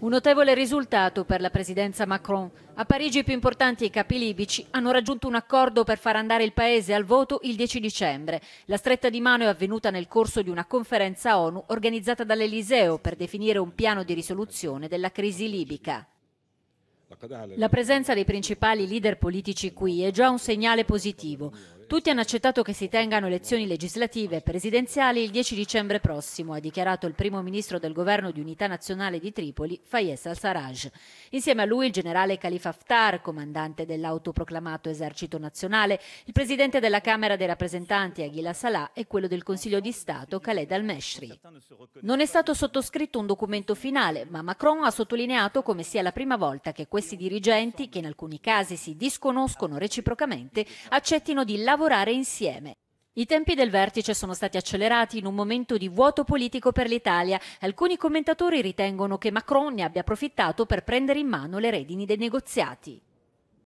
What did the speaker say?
Un notevole risultato per la presidenza Macron. A Parigi i più importanti i capi libici hanno raggiunto un accordo per far andare il paese al voto il 10 dicembre. La stretta di mano è avvenuta nel corso di una conferenza ONU organizzata dall'Eliseo per definire un piano di risoluzione della crisi libica. La presenza dei principali leader politici qui è già un segnale positivo. Tutti hanno accettato che si tengano elezioni legislative e presidenziali il 10 dicembre prossimo, ha dichiarato il primo ministro del governo di unità nazionale di Tripoli, Fayez al-Sarraj. Insieme a lui il generale Khalifa Haftar, comandante dell'autoproclamato esercito nazionale, il presidente della Camera dei rappresentanti Aghila Salah e quello del Consiglio di Stato Khaled al-Meshri. Non è stato sottoscritto un documento finale, ma Macron ha sottolineato come sia la prima volta che questi dirigenti, che in alcuni casi si disconoscono reciprocamente, accettino di lavorare lavorare insieme. I tempi del vertice sono stati accelerati in un momento di vuoto politico per l'Italia. Alcuni commentatori ritengono che Macron ne abbia approfittato per prendere in mano le redini dei negoziati.